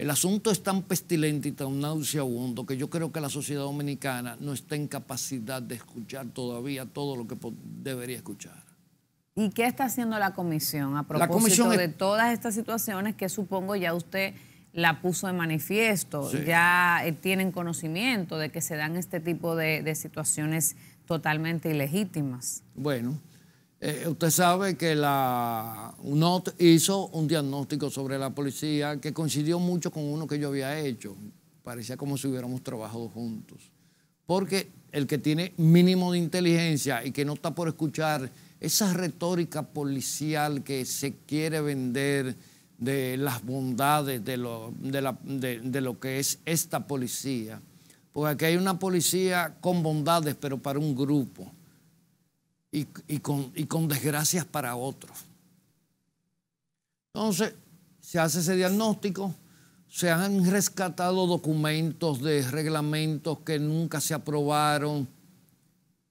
el asunto es tan pestilente y tan nauseabundo que yo creo que la sociedad dominicana no está en capacidad de escuchar todavía todo lo que debería escuchar. ¿Y qué está haciendo la comisión a propósito de todas estas situaciones que supongo ya usted la puso de manifiesto? Ya eh, tienen conocimiento de que se dan este tipo de situaciones totalmente ilegítimas. Bueno, eh, usted sabe que la UNOT hizo un diagnóstico sobre la policía que coincidió mucho con uno que yo había hecho. Parecía como si hubiéramos trabajado juntos. Porque el que tiene mínimo de inteligencia y que no está por escuchar esa retórica policial que se quiere vender de las bondades de lo, de, de lo que es esta policía. Porque aquí hay una policía con bondades, pero para un grupo y, con, desgracias para otros. Entonces, se hace ese diagnóstico, se han rescatado documentos de reglamentos que nunca se aprobaron.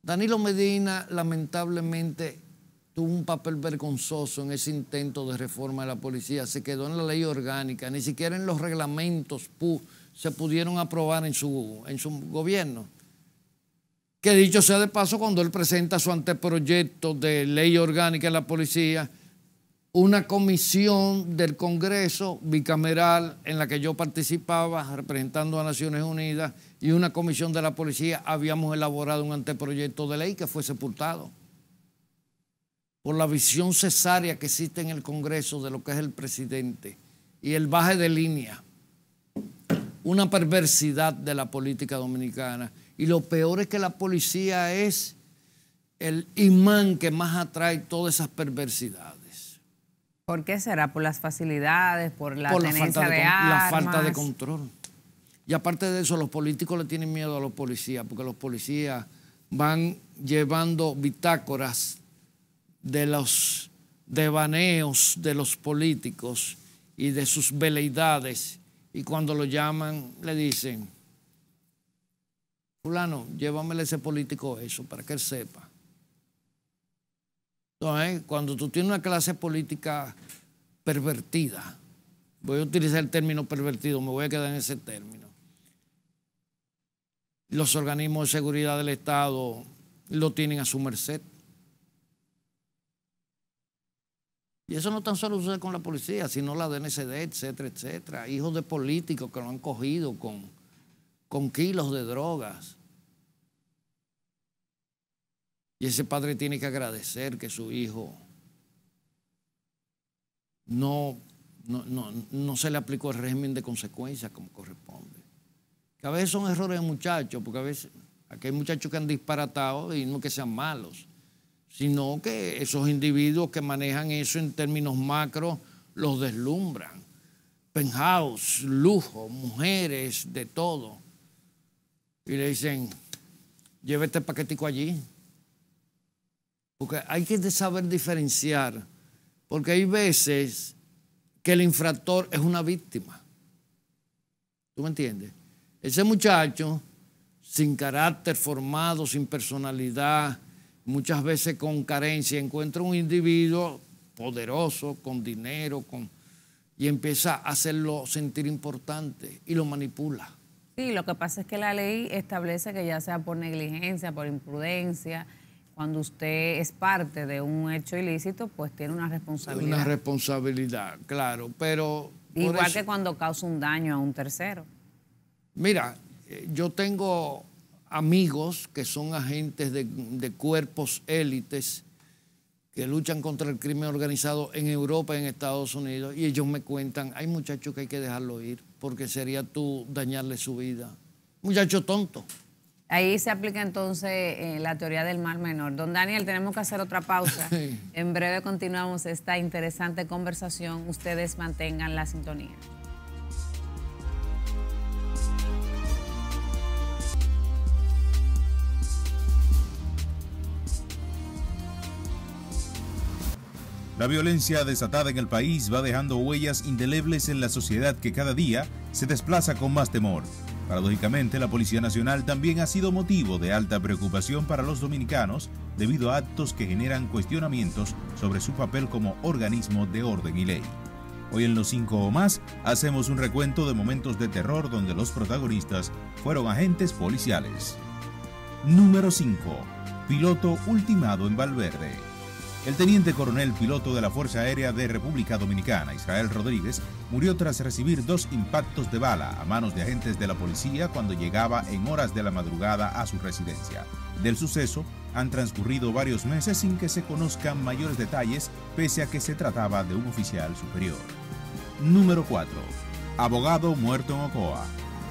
Danilo Medina lamentablemente tuvo un papel vergonzoso en ese intento de reforma de la policía, se quedó en la ley orgánica, ni siquiera en los reglamentos se pudieron aprobar en su gobierno que dicho sea de paso, cuando él presenta su anteproyecto de ley orgánica de la policía, una comisión del Congreso bicameral en la que yo participaba representando a Naciones Unidas y una comisión de la policía habíamos elaborado un anteproyecto de ley que fue sepultado por la visión cesárea que existe en el Congreso de lo que es el presidente y el baje de línea, una perversidad de la política dominicana y lo peor es que la policía es el imán que más atrae todas esas perversidades. ¿Por qué será? ¿Por las facilidades? ¿Por la tenencia falta de, La falta de control. Y aparte de eso, los políticos le tienen miedo a los policías, porque los policías van llevando bitácoras de los devaneos de los políticos y de sus veleidades. Y cuando lo llaman, le dicen, Fulano, llévamele a ese político eso para que él sepa. Entonces, cuando tú tienes una clase política pervertida, voy a utilizar el término pervertido, me voy a quedar en ese término. Los organismos de seguridad del Estado lo tienen a su merced. Y eso no tan solo sucede con la policía, sino la DNCD, etcétera, etcétera. Hijos de políticos que lo han cogido con con kilos de drogas. Y ese padre tiene que agradecer que su hijo no, no, se le aplicó el régimen de consecuencias como corresponde. Que a veces son errores de muchachos, porque a veces aquí hay muchachos que han disparatado y no que sean malos, sino que esos individuos que manejan eso en términos macro los deslumbran. Penthouse, lujo, mujeres, de todo y le dicen, lleve este paquetico allí. Porque hay que saber diferenciar, porque hay veces que el infractor es una víctima. ¿Tú me entiendes? Ese muchacho, sin carácter formado, sin personalidad, muchas veces con carencia, encuentra un individuo poderoso, con dinero, con, y empieza a hacerlo sentir importante y lo manipula lo que pasa es que la ley establece que ya sea por negligencia, por imprudencia, cuando usted es parte de un hecho ilícito, pues tiene una responsabilidad. Una responsabilidad, claro, pero... Igual que cuando causa un daño a un tercero. Mira, eh, yo tengo amigos que son agentes de cuerpos élites que luchan contra el crimen organizado en Europa, en Estados Unidos, y ellos me cuentan, hay muchachos que hay que dejarlo ir, porque sería tú dañarle su vida. Muchacho tonto. Ahí se aplica entonces eh, la teoría del mal menor. Don Daniel, tenemos que hacer otra pausa. [laughs] en breve continuamos esta interesante conversación. Ustedes mantengan la sintonía. La violencia desatada en el país va dejando huellas indelebles en la sociedad que cada día se desplaza con más temor. Paradójicamente, la Policía Nacional también ha sido motivo de alta preocupación para los dominicanos debido a actos que generan cuestionamientos sobre su papel como organismo de orden y ley. Hoy en Los Cinco o Más hacemos un recuento de momentos de terror donde los protagonistas fueron agentes policiales. Número 5. Piloto ultimado en Valverde. El teniente coronel piloto de la Fuerza Aérea de República Dominicana, Israel Rodríguez, murió tras recibir dos impactos de bala a manos de agentes de la policía cuando llegaba en horas de la madrugada a su residencia. Del suceso han transcurrido varios meses sin que se conozcan mayores detalles, pese a que se trataba de un oficial superior. Número 4. Abogado muerto en Ocoa.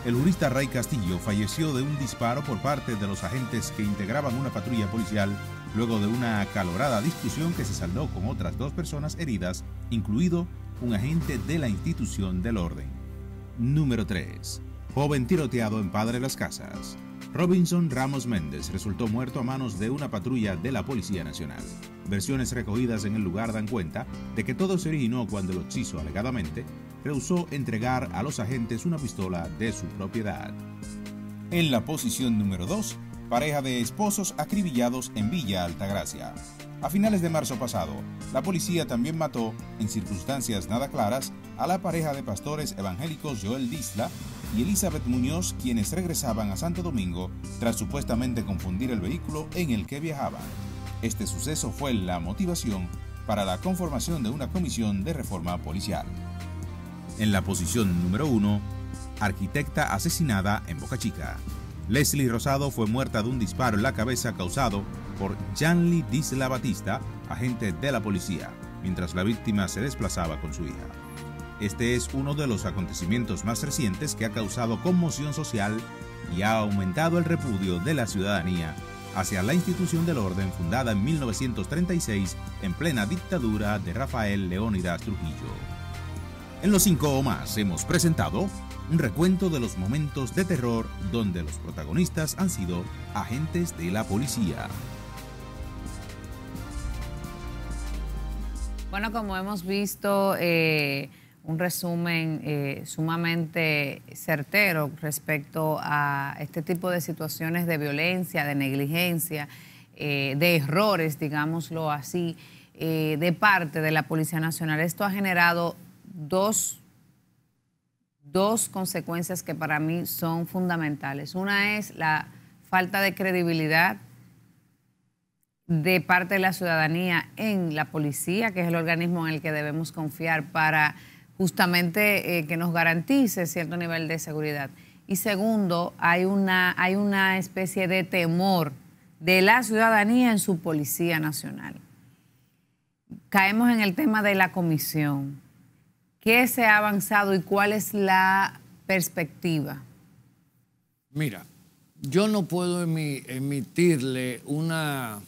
El jurista Ray Castillo falleció de un disparo por parte de los agentes que integraban una patrulla policial luego de una acalorada discusión que se saldó con otras dos personas heridas, incluido un agente de la institución del orden. Número 3. Joven tiroteado en Padre Las Casas. Robinson Ramos Méndez resultó muerto a manos de una patrulla de la Policía Nacional. Versiones recogidas en el lugar dan cuenta de que todo se originó cuando el hechizo alegadamente rehusó entregar a los agentes una pistola de su propiedad. En la posición número 2, pareja de esposos acribillados en Villa Altagracia. A finales de marzo pasado, la policía también mató, en circunstancias nada claras, a la pareja de pastores evangélicos Joel Disla y Elizabeth Muñoz, quienes regresaban a Santo Domingo tras supuestamente confundir el vehículo en el que viajaban. Este suceso fue la motivación para la conformación de una comisión de reforma policial. En la posición número uno, arquitecta asesinada en Boca Chica. Leslie Rosado fue muerta de un disparo en la cabeza causado por Janly Disla Batista, agente de la policía, mientras la víctima se desplazaba con su hija. Este es uno de los acontecimientos más recientes que ha causado conmoción social y ha aumentado el repudio de la ciudadanía hacia la institución del orden fundada en 1936 en plena dictadura de Rafael Leónidas Trujillo. En los cinco o más hemos presentado un recuento de los momentos de terror donde los protagonistas han sido agentes de la policía. Bueno, como hemos visto, eh, un resumen eh, sumamente certero respecto a este tipo de situaciones de violencia, de negligencia, eh, de errores, digámoslo así, de parte de la Policía Nacional. Esto ha generado dos dos consecuencias que para mí son fundamentales. Una es la falta de credibilidad de parte de la ciudadanía en la policía, que es el organismo en el que debemos confiar para justamente eh, que nos garantice cierto nivel de seguridad. Y segundo, hay una, hay una especie de temor de la ciudadanía en su Policía Nacional. Caemos en el tema de la comisión ¿Qué se ha avanzado y cuál es la perspectiva? Mira, yo no puedo emitirle una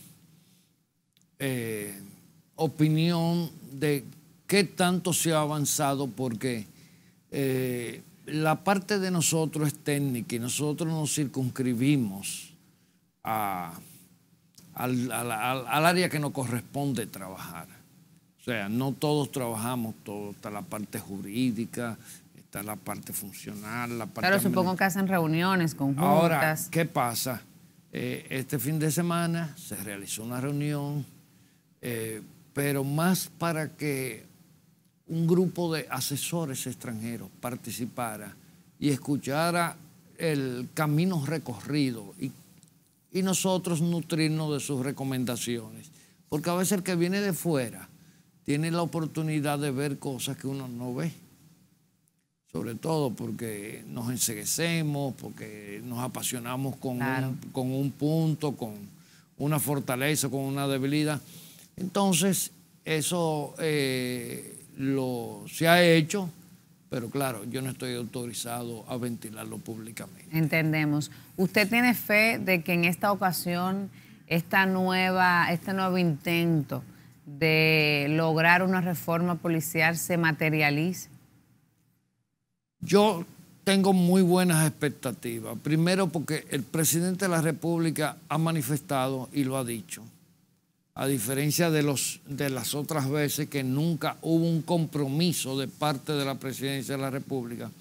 eh, opinión de qué tanto se ha avanzado porque eh, la parte de nosotros es técnica y nosotros nos circunscribimos al área que nos corresponde trabajar. O sea, no todos trabajamos, todo, está la parte jurídica, está la parte funcional, la parte... Claro, supongo que hacen reuniones conjuntas. Ahora, ¿qué pasa? Eh, este fin de semana se realizó una reunión, eh, pero más para que un grupo de asesores extranjeros participara y escuchara el camino recorrido y, y nosotros nutrirnos de sus recomendaciones. Porque a veces el que viene de fuera tiene la oportunidad de ver cosas que uno no ve. Sobre todo porque nos enseguecemos, porque nos apasionamos con, un, con un punto, con una fortaleza, con una debilidad. Entonces, eso eh, lo, se ha hecho, pero claro, yo no estoy autorizado a ventilarlo públicamente. Entendemos. ¿Usted tiene fe de que en esta ocasión, esta nueva, este nuevo intento de lograr una reforma policial se materialice? Yo tengo muy buenas expectativas. Primero porque el presidente de la República ha manifestado y lo ha dicho. A diferencia de, los, de las otras veces que nunca hubo un compromiso de parte de la presidencia de la República,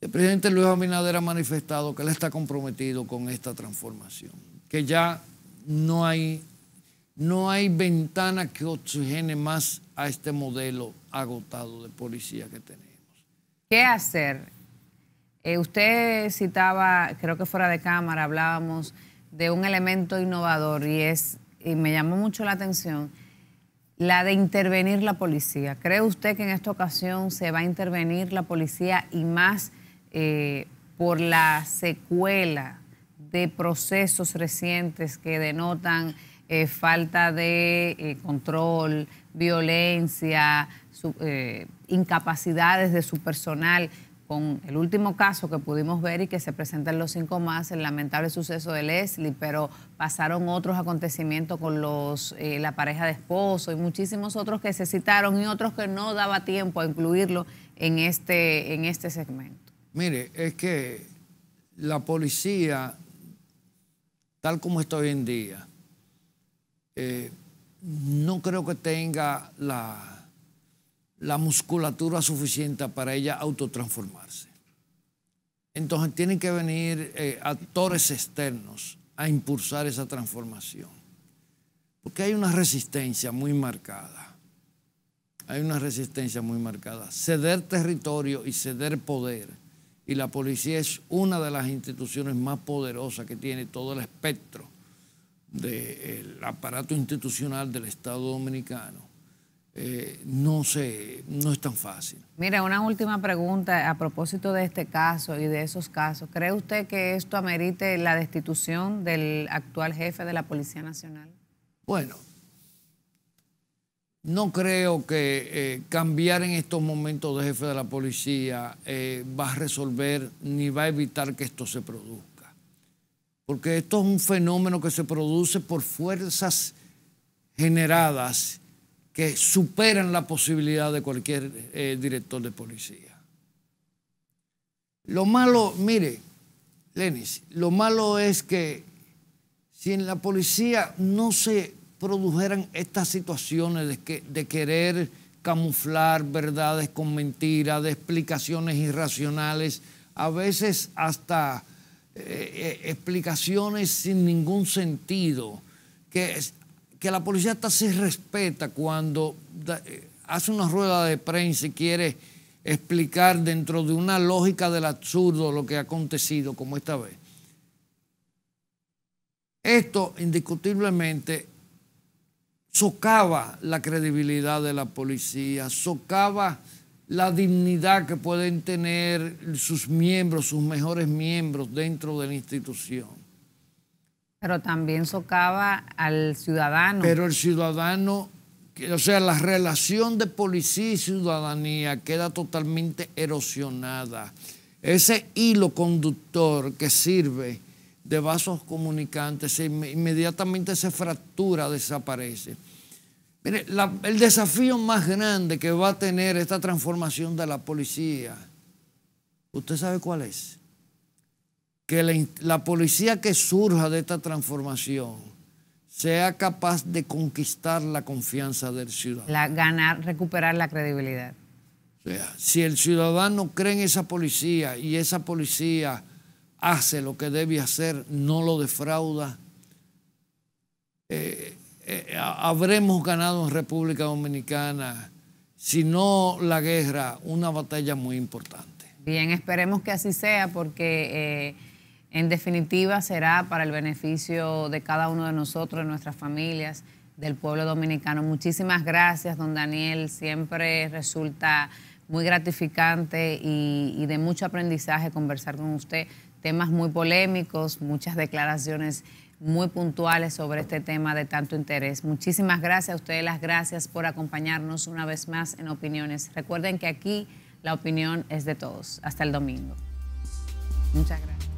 el presidente Luis Abinader ha manifestado que él está comprometido con esta transformación, que ya no hay no hay ventana que oxigene más a este modelo agotado de policía que tenemos. ¿Qué hacer? Eh, usted citaba, creo que fuera de cámara, hablábamos de un elemento innovador y es, y me llamó mucho la atención, la de intervenir la policía. ¿Cree usted que en esta ocasión se va a intervenir la policía y más eh, por la secuela de procesos recientes que denotan eh, falta de eh, control, violencia, eh, incapacidades de su personal. Con el último caso que pudimos ver y que se presenta en los cinco más, el lamentable suceso de Leslie, pero pasaron otros acontecimientos con los, la pareja de esposo y muchísimos otros que se citaron y otros que no daba tiempo a incluirlo en este, en este segmento. Mire, es que la policía, tal como está hoy en día, eh, no creo que tenga la, musculatura suficiente para ella autotransformarse. Entonces tienen que venir eh, actores externos a impulsar esa transformación. Porque hay una resistencia muy marcada. Hay una resistencia muy marcada. Ceder territorio y ceder poder. Y la policía es una de las instituciones más poderosas que tiene todo el espectro del aparato institucional del Estado dominicano, eh, no, sé no es tan fácil. Mira, una última pregunta a propósito de este caso y de esos casos. ¿Cree usted que esto amerite la destitución del actual jefe de la Policía Nacional? Bueno, no creo que eh, cambiar en estos momentos de jefe de la policía eh, va a resolver ni va a evitar que esto se produzca porque esto es un fenómeno que se produce por fuerzas generadas que superan la posibilidad de cualquier eh, director de policía. Lo malo, mire, Lenis, lo malo es que si en la policía no se produjeran estas situaciones de, de querer camuflar verdades con mentiras, de explicaciones irracionales, a veces hasta eh, eh, explicaciones sin ningún sentido, que, que la policía hasta se respeta cuando eh, hace una rueda de prensa y quiere explicar dentro de una lógica del absurdo lo que ha acontecido, como esta vez. Esto indiscutiblemente socava la credibilidad de la policía, socava la dignidad que pueden tener sus miembros, sus mejores miembros dentro de la institución. Pero también socava al ciudadano. Pero el ciudadano, o sea, la relación de policía y ciudadanía queda totalmente erosionada. Ese hilo conductor que sirve de vasos comunicantes inmediatamente se fractura, desaparece. Mire, el desafío más grande que va a tener esta transformación de la policía, ¿usted sabe cuál es? Que la, policía que surja de esta transformación sea capaz de conquistar la confianza del ciudadano. La, ganar, recuperar la credibilidad. O sea, si el ciudadano cree en esa policía y esa policía hace lo que debe hacer, no lo defrauda, eh, eh, eh, habremos ganado en República Dominicana, si no la guerra, una batalla muy importante. Bien, esperemos que así sea porque... Eh, en definitiva será para el beneficio de cada uno de nosotros, de nuestras familias, del pueblo dominicano. Muchísimas gracias, don Daniel. Siempre resulta muy gratificante y, y de mucho aprendizaje conversar con usted. Temas muy polémicos, muchas declaraciones muy puntuales sobre este tema de tanto interés. Muchísimas gracias a ustedes, las gracias por acompañarnos una vez más en Opiniones. Recuerden que aquí la opinión es de todos. Hasta el domingo. Muchas gracias.